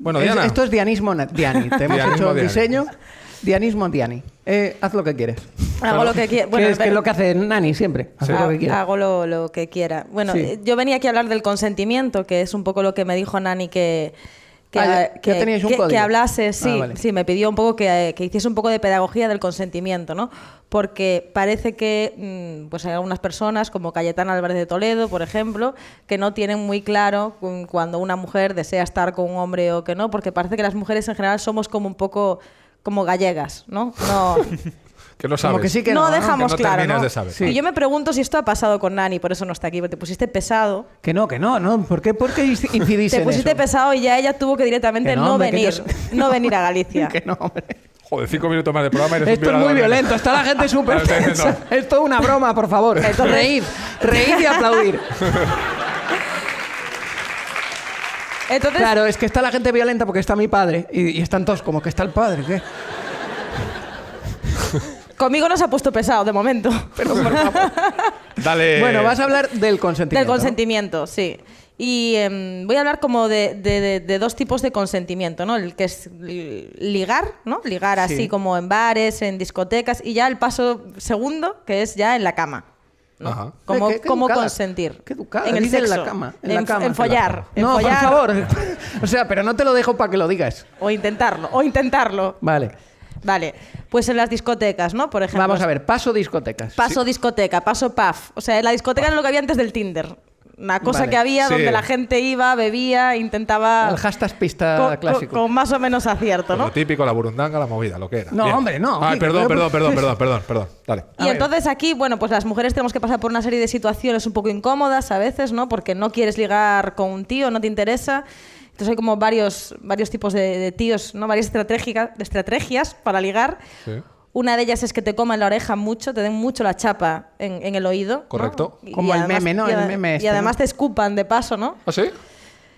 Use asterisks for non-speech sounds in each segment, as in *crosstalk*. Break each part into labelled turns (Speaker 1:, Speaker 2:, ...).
Speaker 1: bueno, esto es dianismo Diani. *laughs* Te hemos hecho el diseño. Dianismo Diani. Eh, haz lo que quieres. Hago lo que quieras. Bueno, es, lo que hace Nani siempre. Hago
Speaker 2: lo, que quiera. Bueno, eh, yo venía aquí a hablar del consentimiento, que es un poco lo que me dijo Nani que que, ah, hablase, ah, sí, sí, me pidió un poco eh, que, hiciese un poco de pedagogía del consentimiento, ¿no? Porque parece que mm, pues hay algunas personas, como Cayetana Álvarez de Toledo, por ejemplo, que no tienen muy claro cuando una mujer desea estar con un hombre o que no, porque parece que las mujeres en general somos como un poco como gallegas, ¿no? No.
Speaker 3: *laughs* Que no sabes. no, dejamos claro. Y yo
Speaker 2: me pregunto si esto ha pasado con Nani, por eso no está aquí, porque te pusiste pesado.
Speaker 1: Que no, que no, no. ¿Por qué, por *laughs* incidiste? te pusiste
Speaker 2: pesado y ya ella tuvo que directamente no, venir, no venir a Galicia. *laughs* que
Speaker 1: no,
Speaker 3: Joder, cinco minutos más de programa y eres Esto es muy violento, está la gente *laughs* súper Es
Speaker 1: Esto es una broma, por favor. Esto, reír, reír y aplaudir. Entonces, claro, es que está la gente violenta porque está mi padre y, y están todos como que está el padre, ¿qué? Conmigo no se ha puesto pesado de momento. *laughs* Pero por
Speaker 3: *laughs* Dale. Bueno, vas a
Speaker 2: hablar
Speaker 1: del consentimiento.
Speaker 2: Del consentimiento, sí. Y em, voy a hablar como de, dos tipos de consentimiento, ¿no? El que es ligar, ¿no? Ligar así como en bares, en discotecas, y ya el paso segundo, que es ya en la cama.
Speaker 1: Ajá. ¿Cómo
Speaker 2: consentir. Qué
Speaker 1: En el sexo. En la cama. En, la cama. en follar. no, por favor. *laughs* o sea, pero
Speaker 2: no te lo dejo para que lo digas. O intentarlo. O intentarlo. Vale. Vale, pues en las discotecas, ¿no? Por ejemplo. Vamos a ver, paso discotecas. Paso discoteca, paso paf. O sea, la discoteca era lo que había antes del Tinder. Una cosa que había donde la gente iba, bebía, intentaba. El hashtag
Speaker 3: pista clásico. con- más o menos acierto, pues Lo típico, la burundanga, la movida, lo que era. No, hombre, no. Ay, perdón, perdón, perdón, perdón, perdón, Dale. Y entonces
Speaker 2: aquí, bueno, pues las mujeres tenemos que pasar por una serie de situaciones un poco incómodas a veces, ¿no? Porque no quieres ligar con un tío, no te interesa. Entonces hay como varios, varios tipos de, tíos, ¿no? Varias estrategias para ligar. Una de ellas es que te coman la oreja mucho, te den mucho la chapa en, el oído.
Speaker 3: Correcto. como el
Speaker 2: meme, ¿no? el meme y este, además te escupan de paso, ¿no?
Speaker 3: ¿Ah, sí?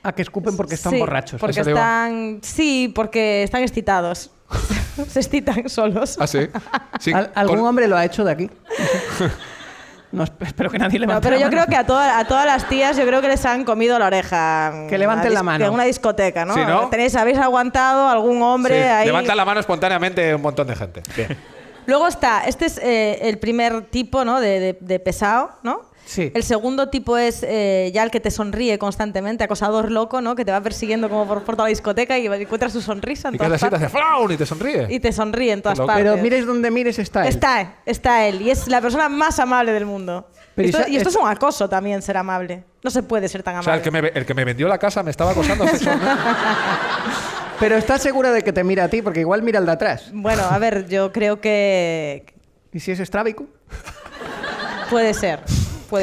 Speaker 1: A que escupen
Speaker 2: porque están borrachos. Porque están. Sí, porque están excitados. *laughs* Se excitan solos. ¿Ah, sí? ¿Algún hombre lo ha hecho de aquí? *laughs*
Speaker 1: No, espero que nadie levante no, Pero yo creo
Speaker 2: que a, a todas las tías, yo creo que les han comido la oreja. Que levanten la mano. En una discoteca, ¿no? Si ¿Tenéis, ¿Habéis aguantado algún hombre sí. ahí?
Speaker 3: la mano espontáneamente un montón de gente. Bien.
Speaker 2: Luego está, este es eh, el primer tipo ¿no? de pesado, ¿no? El segundo tipo es eh, ya el que te sonríe constantemente, acosador loco, ¿no? Que te va persiguiendo como por, toda la discoteca y encuentra su sonrisa en y todas partes.
Speaker 3: Y te sonríe. Y
Speaker 2: te sonríe en todas partes. Pero mires donde mires está él. Está, está él. Y es la persona más amable del mundo. y esto es, un acoso también, ser amable. No se puede ser tan amable. O
Speaker 3: sea, el que me, vendió la casa me estaba acosando ¿no?
Speaker 2: *laughs*
Speaker 1: Pero estás segura de que te mira a ti, porque igual mira al de atrás.
Speaker 2: Bueno, a ver, yo creo que. ¿Y si es estrábico? Puede ser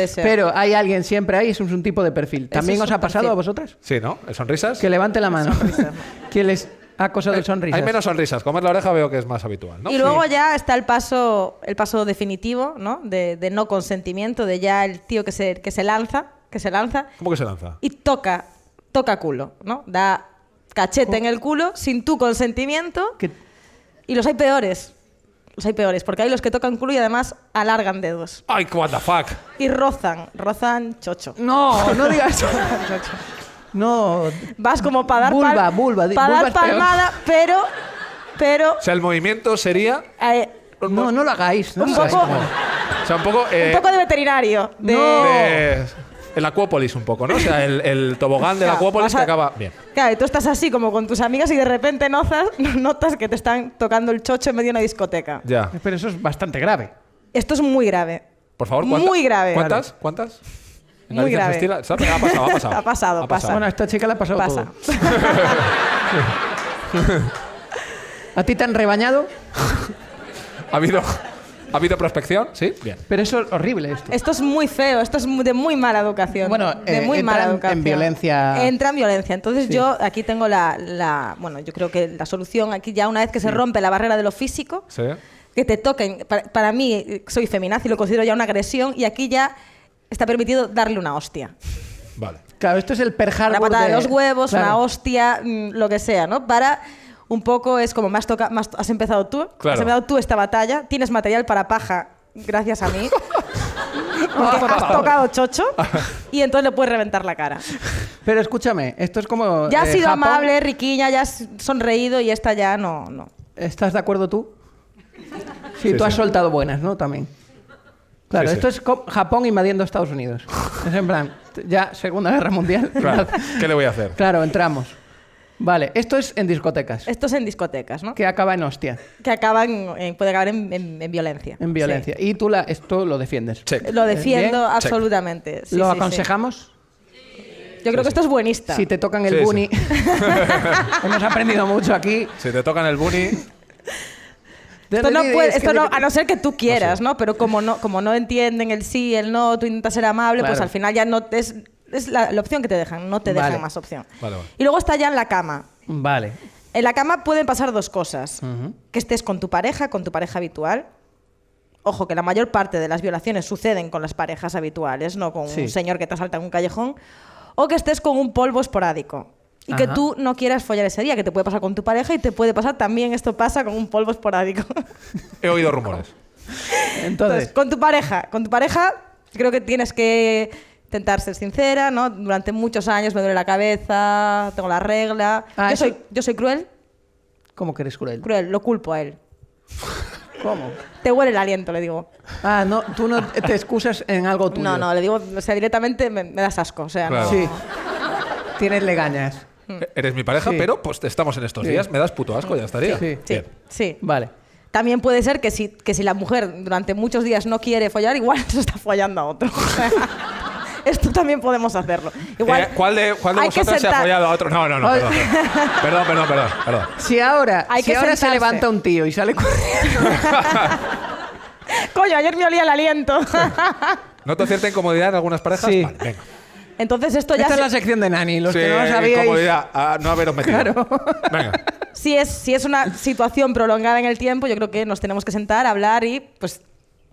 Speaker 2: ser. Pero
Speaker 1: hay alguien siempre ahí, es un, tipo de perfil. ¿También os ha pasado a vosotras?
Speaker 3: Sí, ¿no? ¿Sonrisas? Que
Speaker 1: levante la mano. *laughs* ¿Quién les ha eh, el sonrisas? Hay menos
Speaker 3: sonrisas. Comer la oreja veo que es más habitual, Y luego
Speaker 1: ya
Speaker 2: está el paso, el paso definitivo, ¿no? De, no consentimiento, de ya el tío que se, que se lanza, que se lanza. ¿Cómo que se lanza? Y toca, toca culo, ¿no? Da cachete oh. en el culo sin tu consentimiento. Y los hay peores sea, hay peores, porque hay los que tocan culo y además alargan dedos.
Speaker 3: ¡Ay, what the fuck!
Speaker 2: Y rozan,
Speaker 3: rozan
Speaker 2: chocho. No, no digas eso. *laughs* no. Vas como para dar, vulva, palmada, pero,
Speaker 3: pero... O sea, el movimiento sería... Eh, no,
Speaker 2: no lo hagáis. un, poco,
Speaker 3: O sea, un poco... un eh, poco
Speaker 2: de veterinario. no
Speaker 3: el acuópolis un poco, ¿no? O sea, el, tobogán del acuópolis que acaba. Bien.
Speaker 2: Claro, y tú estás así como con tus amigas y de repente notas, *laughs* notas que te están tocando el chocho en medio de una discoteca.
Speaker 1: Ya. Pero eso es bastante grave.
Speaker 2: Esto es muy grave.
Speaker 1: Por favor, ¿cuántas? Muy grave. ¿Cuántas? ¿Cuántas? En muy grave. Ha pasado, *laughs* ha pasado. ha pasado, Pasa. Bueno, a esta chica le ha pasado pasa. *laughs* ¿A ti te han rebañado?
Speaker 3: ha habido ¿Ha habido prospección? Sí,
Speaker 1: Pero eso es horrible. Esto,
Speaker 2: esto es muy feo, esto es de muy mala educación. Bueno, de eh, muy mala en, violencia. Entra en violencia. Entonces yo aquí tengo la, Bueno, yo creo que la solución aquí ya una vez que se rompe la barrera de lo físico, que te toquen. Para, mí, soy feminaz y lo considero ya una agresión y aquí ya está permitido darle una hostia.
Speaker 3: Vale.
Speaker 1: Claro, esto es el perjar.
Speaker 2: La patada de... los huevos, una hostia, mm, lo que sea, ¿no? Para un poco es como, más toca, más has empezado tú, has empezado tú esta batalla, tienes material para paja gracias a mí. *laughs*
Speaker 1: porque has tocado chocho
Speaker 2: *laughs* y entonces le puedes reventar la cara.
Speaker 1: Pero escúchame, esto es como. Ya has eh, sido amable,
Speaker 2: riquiña, ya has sonreído y esta ya no. no.
Speaker 1: ¿Estás de acuerdo tú? Sí, tú has soltado buenas, ¿no? También. Claro, esto es Japón invadiendo Estados Unidos. es en plan, ya Segunda Guerra Mundial. Claro. *laughs* ¿Qué le voy a hacer? Claro, entramos. Vale, esto es en discotecas. Esto es en discotecas, ¿no? Que acaba en hostia. Que acaban, en, eh, puede acabar
Speaker 2: en, violencia. En violencia.
Speaker 1: Y tú la, esto lo defiendes. Lo defiendo absolutamente.
Speaker 3: ¿Lo sí. aconsejamos?
Speaker 2: Yo creo que esto es buenista. Si te tocan el buni.
Speaker 3: *laughs* Hemos aprendido mucho aquí. Si te tocan el bunny, Esto
Speaker 2: no puede- a no ser que tú quieras, ¿no? Pero como no, como no entienden el sí, el no, tú intentas ser amable, pues al final ya no te es es la, opción que te dejan, no te dejan más opción. Y luego está ya en la cama. Vale. En la cama pueden pasar dos cosas. Que estés con tu pareja, con tu pareja habitual. Ojo, que la mayor parte de las violaciones suceden con las parejas habituales, no con un señor que te asalta en un callejón. O que estés con un polvo esporádico. Y que tú no quieras follar ese día, que te puede pasar con tu pareja y te puede pasar también, esto pasa con un polvo esporádico.
Speaker 3: *laughs* He oído rumores. Entonces
Speaker 2: con tu pareja, con tu pareja creo que tienes que intentar ser sincera, ¿no? Durante muchos años me duele la cabeza, tengo la regla. Ah, yo, soy, yo soy cruel.
Speaker 1: ¿Cómo que eres cruel?
Speaker 2: Cruel, lo culpo a él. *laughs* ¿Cómo? Te huele el aliento, le digo. Ah, no, tú no te excusas en algo tuyo. No, no, le digo, o sea, directamente me, das asco, o sea, Sí. Tienes legañas. Eh,
Speaker 3: eres mi pareja, pero pues estamos en estos días, me das puto asco, ya estaría. Sí, sí. sí. Vale.
Speaker 2: También puede ser que si, que si la mujer durante muchos días no quiere follar, igual *laughs* se está follando a otro. *laughs*
Speaker 1: esto también podemos hacerlo. Igual, eh, ¿Cuál
Speaker 3: de, vosotros se ha apoyado a otro? No, no, no, perdón. perdón, perdón, perdón,
Speaker 1: Si ahora, hay si que ahora se levanta un tío y sale corriendo. *laughs* Coño, ayer me olía el aliento. *laughs*
Speaker 3: ¿Noto cierta incomodidad en algunas parejas? Sí. Vale, venga.
Speaker 1: Entonces esto ya... Esta es la sección de Nani, los que no
Speaker 3: sabíais... incomodidad, a no haberos metido. Claro.
Speaker 2: Venga. Si es, si es una situación prolongada en el tiempo, yo creo que nos tenemos que sentar, hablar y pues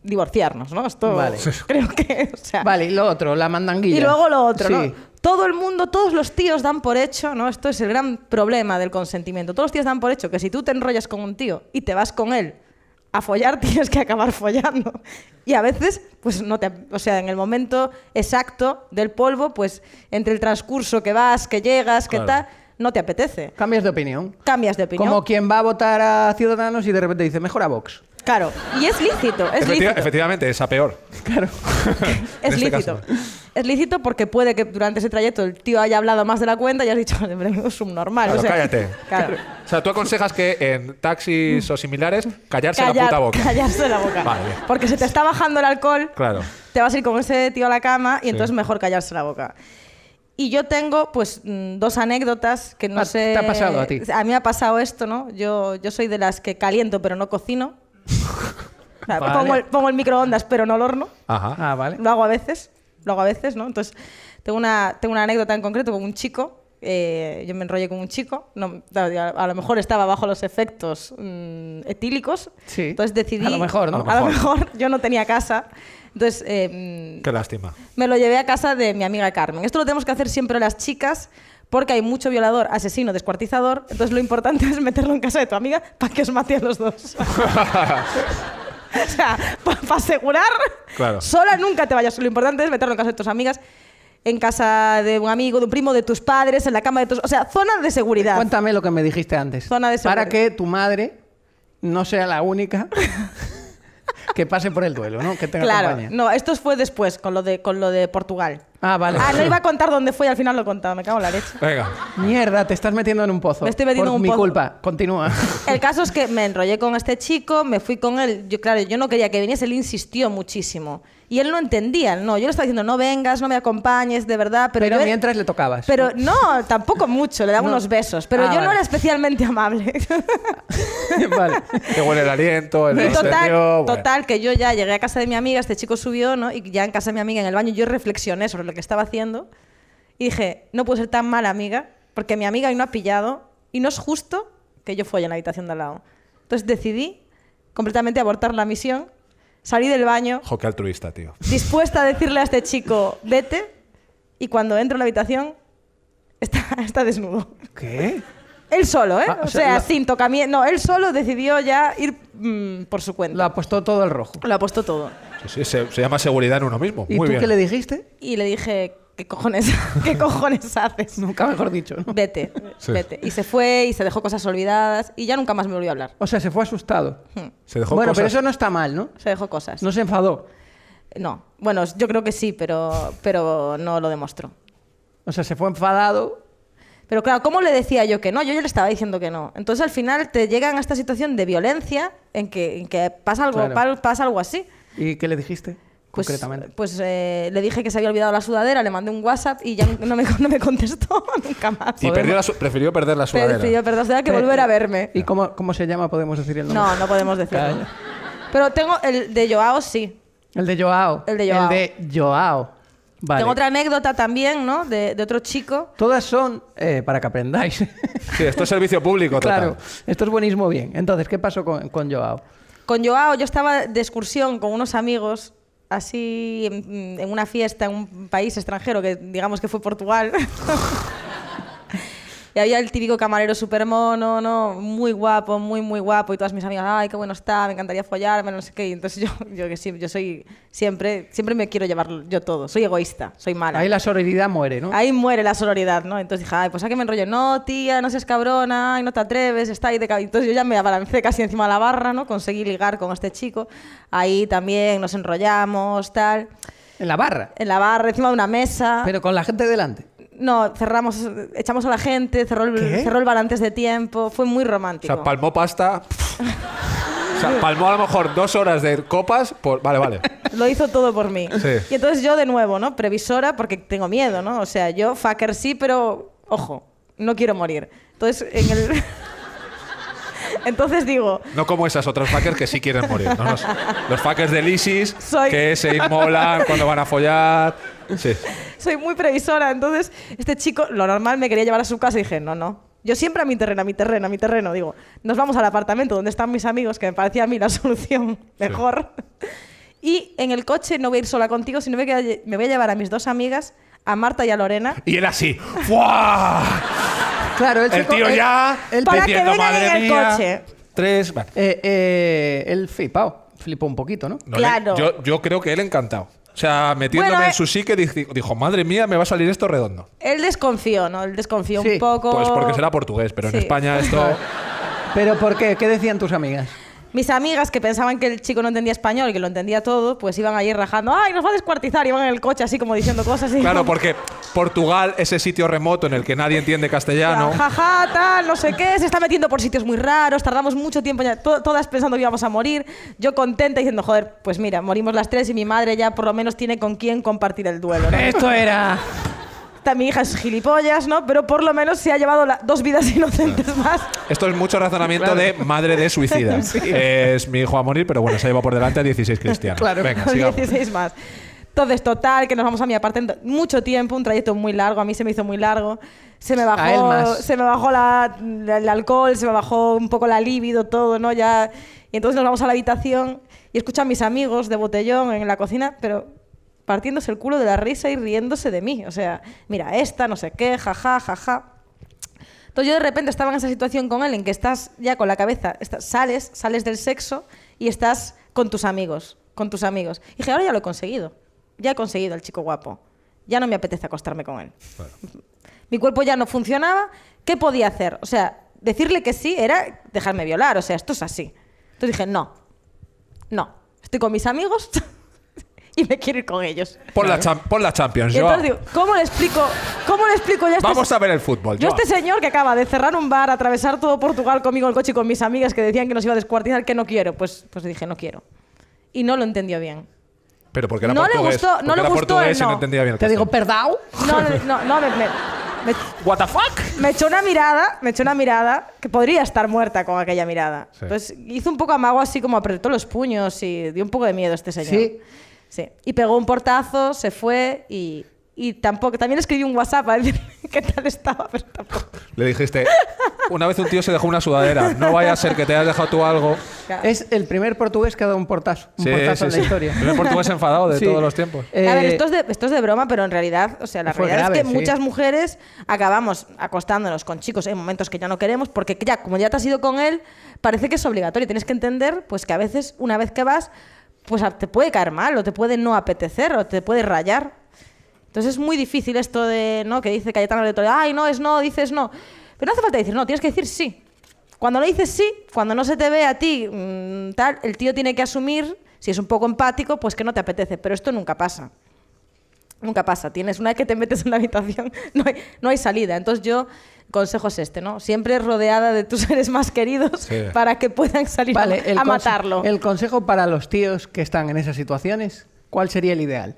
Speaker 2: divorciarnos, ¿no? Esto *laughs* creo que... vale, y lo otro, la
Speaker 1: mandanguilla. Y luego lo otro, ¿no?
Speaker 2: Todo el mundo, todos los tíos dan por hecho, ¿no? Esto es el gran problema del consentimiento. Todos los tíos dan por hecho que si tú te enrollas con un tío y te vas con él a follar *laughs* tienes que acabar follando. Y a veces, pues no te. O sea, en el momento exacto del polvo, pues entre el transcurso que vas, que llegas, que tal no te apetece.
Speaker 1: Cambias de opinión. Cambias de opinión. Como quien va a votar a Ciudadanos y de repente dice, mejor a Vox. Claro,
Speaker 2: y es lícito, es lícito.
Speaker 3: Efectivamente, es a peor. Claro. *laughs* es este lícito.
Speaker 2: Es lícito porque puede que durante ese trayecto el tío haya hablado más de la cuenta y has dicho, *laughs* es subnormal. Claro, cállate. *laughs* Claro.
Speaker 3: O sea, tú aconsejas que en taxis o similares callarse la puta boca. Callarse la boca. Vale.
Speaker 2: Porque se te está bajando el alcohol, claro. te vas a ir con ese tío a la cama y entonces mejor callarse la boca. Y yo tengo, pues, mm, dos anécdotas que no ah, sé... ¿Te ha pasado a ti? A mí me ha pasado esto, ¿no? Yo, yo soy de las que caliento pero no cocino. *laughs* Ah, pongo, el, microondas pero no el horno. Ajá. Ah, vale. Lo hago a veces. Lo hago a veces, ¿no? Entonces, tengo una, tengo una anécdota en concreto con un chico. Eh, yo me enrollé con un chico. a, lo mejor estaba bajo los efectos mm, etílicos. Sí. Entonces decidí... A lo mejor, ¿no? lo mejor. A lo mejor *laughs* yo no tenía casa. Entonces... Eh, Qué lástima. Me lo llevé a casa de mi amiga Carmen. Esto lo tenemos que hacer siempre las chicas porque hay mucho violador, asesino, descuartizador. Entonces lo importante *laughs* es meterlo en casa de tu amiga para que os mate los dos. *laughs*
Speaker 3: o
Speaker 2: sea, para asegurar, claro. sola nunca te vayas. Lo importante es meterlo en casa de tus amigas en casa de un amigo, de un primo, de tus padres, en la cama de tus... O sea, zona de seguridad.
Speaker 1: Cuéntame lo que me dijiste antes. Zona de seguridad. Para que tu madre no sea la única *laughs* que pase por el duelo, ¿no? Que tenga claro, no,
Speaker 2: esto fue después con lo de, con lo de Portugal.
Speaker 1: Ah, vale. Ah, no iba a *laughs*
Speaker 2: contar dónde fue al final lo contaba. Me cago en la leche.
Speaker 1: Venga. Mierda, te estás metiendo en un pozo. Me estoy metiendo en un mi culpa. Continúa.
Speaker 2: *laughs* El caso es que me enrollé con este chico, me fui con él. Yo, claro, yo no quería que viniese, él insistió muchísimo. Y él no entendía, no. Yo le estaba diciendo, no vengas, no me acompañes, de verdad. Pero, mientras
Speaker 3: le tocabas. Pero
Speaker 2: no, tampoco mucho, le daba unos besos. Pero ah, yo no era especialmente amable.
Speaker 3: *laughs* vale. Que huele el aliento, el total, total,
Speaker 2: que yo ya llegué a casa de mi amiga, este chico subió, ¿no? Y ya en casa de mi amiga, en el baño, yo reflexioné sobre lo que estaba haciendo y dije, no puedo ser tan mala amiga porque mi amiga hoy no ha pillado y no es justo que yo fui a la habitación de al lado. Entonces decidí completamente abortar la misión, salí del baño.
Speaker 3: Joque altruista, tío.
Speaker 2: Dispuesta a decirle a este chico, vete, y cuando entro en la habitación, está, *laughs* está desnudo. ¿Qué? Él solo, ¿eh? Ah, o, sea, sin tocamiento. No, él solo decidió ya ir mm, por su cuenta. Lo apostó todo el rojo. Lo apostó todo
Speaker 3: se, llama seguridad en uno mismo. ¿Y tú qué le
Speaker 2: dijiste? Y le dije, ¿qué cojones, *laughs* ¿qué haces? Nunca mejor dicho. ¿no? Vete, vete. Y se fue y se dejó cosas olvidadas y ya nunca más me volvió a hablar.
Speaker 1: O sea, se fue asustado. Hmm. Se dejó bueno, pero eso no
Speaker 2: está mal, ¿no? Se dejó cosas. No se enfadó. No. Bueno, yo creo que sí, pero, pero no lo demostró. O sea, se fue enfadado. Pero claro, ¿cómo le decía yo que no? Yo ya le estaba diciendo que no. Entonces al final te llegan a esta situación de violencia en que, pasa, algo, pasa algo así.
Speaker 3: ¿Y qué le dijiste? Pues, concretamente.
Speaker 2: pues eh, le dije que se había olvidado la sudadera, le mandé un WhatsApp y ya no me, *laughs* no me contestó *laughs*
Speaker 3: nunca más. Y prefirió perder la sudadera. Prefirió
Speaker 1: perder la sudadera que volver a verme. ¿Y cómo, cómo se llama? ¿Podemos decir el nombre? No, no podemos decirlo.
Speaker 2: Pero tengo el de Joao, sí.
Speaker 1: El de Joao. El de Joao. El de Joao. Vale. Tengo otra
Speaker 2: anécdota también, ¿no? De, de otro chico.
Speaker 1: Todas son eh, para que aprendáis. Sí, esto es servicio público, *laughs* total. claro, esto es buenísimo bien. Entonces, ¿qué pasó con, con Joao?
Speaker 2: Con Joao yo estaba de excursión con unos amigos así en, en, una fiesta en un país extranjero que digamos que fue Portugal *laughs* Y había el típico camarero súper mono, ¿no? Muy guapo, muy, muy guapo. Y todas mis amigas, ay, qué bueno está, me encantaría follarme, no sé qué. entonces yo, *laughs* yo que sí, yo soy siempre, siempre me quiero llevar yo todo. Soy egoísta, soy mala. Ahí la
Speaker 1: sororidad muere, ¿no?
Speaker 2: Ahí muere la sororidad, ¿no? Entonces dije, ay, pues a que me enrollo. No, tía, no seas cabrona, ay, no te atreves, está ahí de cabrón. Entonces yo ya me abalancé casi encima de la barra, ¿no? Conseguí ligar con este chico. Ahí también nos enrollamos, tal. ¿En la barra? En la barra, encima de una mesa. Pero con la
Speaker 1: gente
Speaker 3: delante.
Speaker 2: No, cerramos, echamos a la gente, cerró el, cerró el bar antes de tiempo, fue muy romántico. O sea,
Speaker 3: palmó pasta. o sea, palmó a lo mejor dos horas de copas. Por... Vale, vale.
Speaker 2: Lo hizo todo por mí. Y entonces yo, de nuevo, ¿no? Previsora, porque tengo miedo, ¿no? O sea, yo, fucker sí, pero ojo, no quiero morir. Entonces, en el. *laughs* Entonces digo...
Speaker 3: No como esas otras fuckers que sí quieren morir. ¿no? Los, los, fuckers del ISIS que se inmolan cuando van a follar.
Speaker 2: Soy muy previsora. Entonces, este chico, lo normal, me quería llevar a su casa y dije, no, no. Yo siempre a mi terreno, a mi terreno, a mi terreno. Digo, nos vamos al apartamento donde están mis amigos, que me parecía a mí la *laughs* solución mejor. Y en el coche no voy a ir sola contigo, sino que me voy a llevar a mis dos amigas, a Marta y a Lorena. Y él así. Claro, el, tío
Speaker 3: ya. El, para que madre el mía, coche. Tres. Vale.
Speaker 1: el eh, eh, flipao.
Speaker 3: Flipó un poquito, ¿no? claro. yo, creo que él encantado. O sea, metiéndome en su eh, psique, dijo, madre mía, me va a salir esto redondo.
Speaker 2: Él desconfió, ¿no? Él desconfió un poco. Pues porque
Speaker 3: será portugués, pero en España esto...
Speaker 1: *laughs* ¿Pero por qué? ¿Qué decían tus amigas?
Speaker 2: mis amigas que pensaban que el chico no entendía español y que lo entendía todo, pues iban allí rajando, ¡ay, nos va a descuartizar! Iban en el coche así como diciendo cosas. Y claro, *laughs* porque
Speaker 3: Portugal, ese sitio remoto en el que nadie entiende castellano.
Speaker 2: Jaja, tal, no sé qué, se está metiendo por sitios muy raros, tardamos mucho tiempo ya, todas pensando que íbamos a morir. Yo contenta diciendo, joder, pues mira, morimos las tres y mi madre ya por lo menos tiene con quién compartir el duelo. Esto era mi hija es gilipollas, ¿no? Pero por lo menos se ha llevado dos vidas *laughs* inocentes más.
Speaker 3: Esto es mucho razonamiento de madre de suicida. *laughs* Es mi hijo a morir, pero bueno, se ha llevado por delante a 16 cristianos. Claro, 16
Speaker 2: más. Entonces, total, que nos vamos a mi aparte mucho tiempo, un trayecto muy largo, a mí se me hizo muy largo. Se me bajó, se me bajó la, el alcohol, se me bajó un poco la libido, todo, ¿no? Ya, y entonces nos vamos a la habitación y escuchan mis amigos de botellón en la cocina, pero partiéndose el culo de la risa y riéndose de mí. O sea, mira, esta, no sé qué, jaja, jaja. Ja. Entonces yo de repente estaba en esa situación con él en que estás ya con la cabeza, estás, sales, sales del sexo y estás con tus amigos, con tus amigos. Y dije, ahora ya lo he conseguido, ya he conseguido al chico guapo, ya no me apetece acostarme con él. *laughs* Mi cuerpo ya no funcionaba, ¿qué podía hacer? O sea, decirle que sí era dejarme violar, o sea, esto es así. Entonces dije, no, no, estoy con mis amigos. *laughs* *laughs* y me quiero ir con ellos. Por, la,
Speaker 3: por la Champions, Y digo,
Speaker 2: ¿cómo le explico? ¿Cómo le explico ya este Vamos a ver el fútbol, Yo este señor que acaba de cerrar un bar, atravesar todo Portugal conmigo el coche y con mis amigas que decían que nos iba a descuartizar, que no quiero, pues, pues dije, no quiero. Y no lo entendió bien.
Speaker 3: Pero porque era No le gustó- no le gustó el no. entendía bien Te digo,
Speaker 2: No, no, no, me, *laughs* ¿What the fuck? me echó una mirada, me echó una mirada que podría estar muerta con aquella mirada. pues Entonces hizo un poco amago así como apretó los puños y dio un poco de miedo este señor. Sí. Y pegó un portazo, se fue y, tampoco. También escribí un WhatsApp a él, *laughs* qué tal estaba,
Speaker 3: Le dijiste, una vez un tío se dejó una sudadera, no vaya a ser que te hayas dejado tú algo.
Speaker 1: Es el primer portugués que ha dado un portazo,
Speaker 3: un en la historia. El primer portugués enfadado de todos los tiempos. Eh, esto
Speaker 1: es, de, broma, pero en
Speaker 2: realidad, o sea, la realidad es que muchas mujeres acabamos acostándonos con chicos en momentos que ya no queremos, porque ya, como ya te has ido con él, parece que es obligatorio. Tienes que entender pues que a veces, una vez que vas, pues te puede caer mal, o te puede no apetecer, o te puede rayar. Entonces es muy difícil esto de, ¿no? Que dice Cayetano de Toledo, ay, no, es no, dices no. Pero no hace falta decir no, tienes que decir sí. Cuando le dices sí, cuando no se te ve a ti, mm, tal, el tío tiene que asumir, si es un poco empático, pues que no te apetece. Pero esto nunca pasa. Nunca pasa. Tienes, una vez que te metes en la habitación, *laughs* no hay, no hay salida. Entonces yo consejo es este, ¿no? Siempre
Speaker 1: rodeada de tus *laughs* seres más queridos para que puedan salir a, matarlo. El consejo para los tíos que están en esas situaciones, ¿cuál sería el ideal?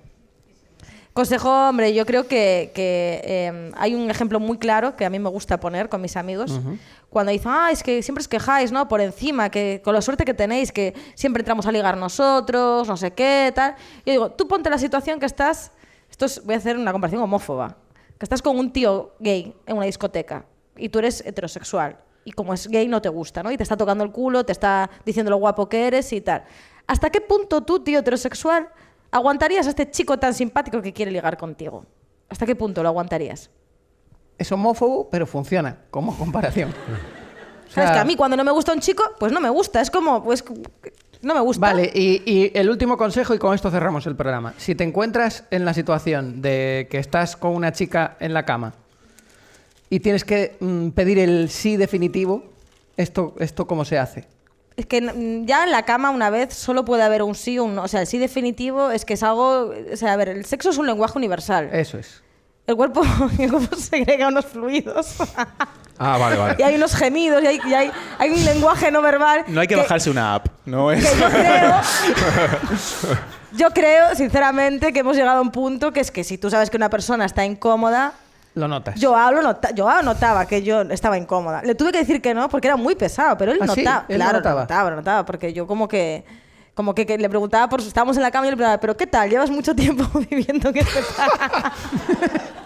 Speaker 1: Consejo,
Speaker 2: hombre, yo creo que, em, hay un ejemplo muy claro que a mí me gusta poner con mis amigos. Cuando dicen, ah, es que siempre os quejáis, ¿no? Por encima, que con la suerte que tenéis, que siempre entramos a ligar nosotros, no sé qué, tal. Yo digo, tú ponte la situación que estás. Esto voy a hacer una comparación homófoba que estás con un tío gay en una discoteca y tú eres heterosexual y como es gay no te gusta, ¿no? Y te está tocando el culo, te está diciendo lo guapo que eres y tal. ¿Hasta qué punto tú, tío heterosexual, aguantarías a este chico tan simpático que quiere ligar contigo? ¿Hasta qué punto lo aguantarías?
Speaker 1: Es homófobo, pero funciona como comparación. *laughs* Es que a mí
Speaker 2: cuando no me gusta un chico, pues no me gusta. Es como, pues,
Speaker 1: no me gusta. Vale, y, el último consejo, y con esto cerramos el programa. Si te encuentras en la situación de que estás con una chica en la cama y tienes que mm, pedir el sí definitivo, ¿esto, esto cómo se hace?
Speaker 2: Es que mm, ya en la cama una vez solo puede haber un sí o un no. O sea, el sí definitivo es que es algo... O sea, a ver, el sexo es un lenguaje universal. Eso es. El cuerpo, *laughs* el cuerpo segrega unos fluidos. *laughs*
Speaker 3: Ah, vale, vale. *laughs* y
Speaker 2: hay unos gemidos y hay, un lenguaje no verbal. No hay que, bajarse
Speaker 3: una app, ¿no? *laughs* *laughs*
Speaker 2: yo creo. sinceramente, que hemos llegado a un punto que es que si tú sabes que una persona está incómoda,
Speaker 1: lo notas. Yo
Speaker 2: hablo, yo notaba que yo estaba incómoda. Le tuve que decir que no porque era muy pesado, pero él ah, notaba. claro, notaba. notaba, porque yo como que como que, le preguntaba por estábamos en la cama y le preguntaba, pero ¿qué tal? Llevas mucho tiempo viviendo en este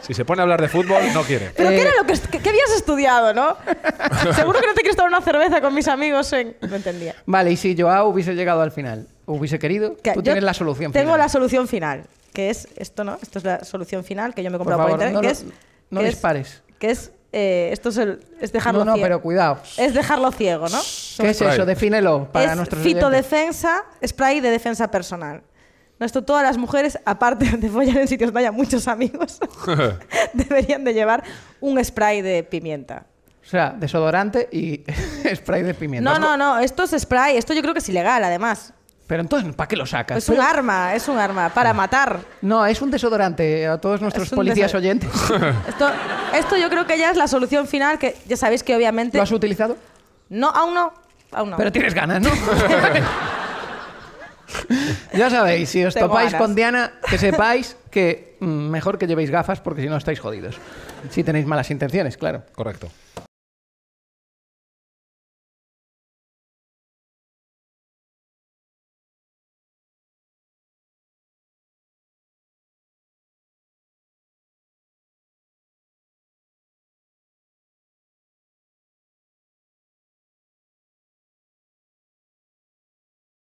Speaker 3: si se pone a hablar de fútbol, no quiere. ¿Pero
Speaker 1: qué
Speaker 2: eh. lo que, habías estudiado, no? *laughs* Seguro que no te quieres tomar una cerveza con mis amigos en... No entendía.
Speaker 1: Vale, y si Joao hubiese llegado al final, hubiese querido, tú tienes la solución tengo final. Tengo la
Speaker 2: solución final, que es esto, ¿no? Esto es la solución final que yo me he comprado por, internet, no, que es... No dispares. que es... Eh, esto es, dejarlo ciego. No, no, pero cuidado. Es dejarlo ciego, ¿no? ¿Qué es eso?
Speaker 1: Defínelo para nuestro.
Speaker 2: fitodefensa, spray de defensa personal. No, esto todas las mujeres, aparte de follar en sitios donde haya muchos amigos, *laughs* *laughs* deberían de llevar un spray de pimienta.
Speaker 1: O sea, desodorante y *laughs* spray de pimienta. No, no,
Speaker 2: no, esto es spray, esto yo creo que es ilegal además.
Speaker 1: Pero entonces, ¿para qué lo sacas? Es un
Speaker 2: arma, es un arma, para matar. No, es un desodorante a todos nuestros policías oyentes. Esto, esto yo creo que ya es la solución final, que ya sabéis que obviamente... ¿Lo has utilizado? No, aún no, aún no. Pero tienes
Speaker 1: ganas, ¿no? *laughs* ya sabéis, si os topáis con Diana, que sepáis que mm, mejor que llevéis
Speaker 3: gafas porque si no estáis jodidos. Si tenéis malas intenciones, claro. Correcto.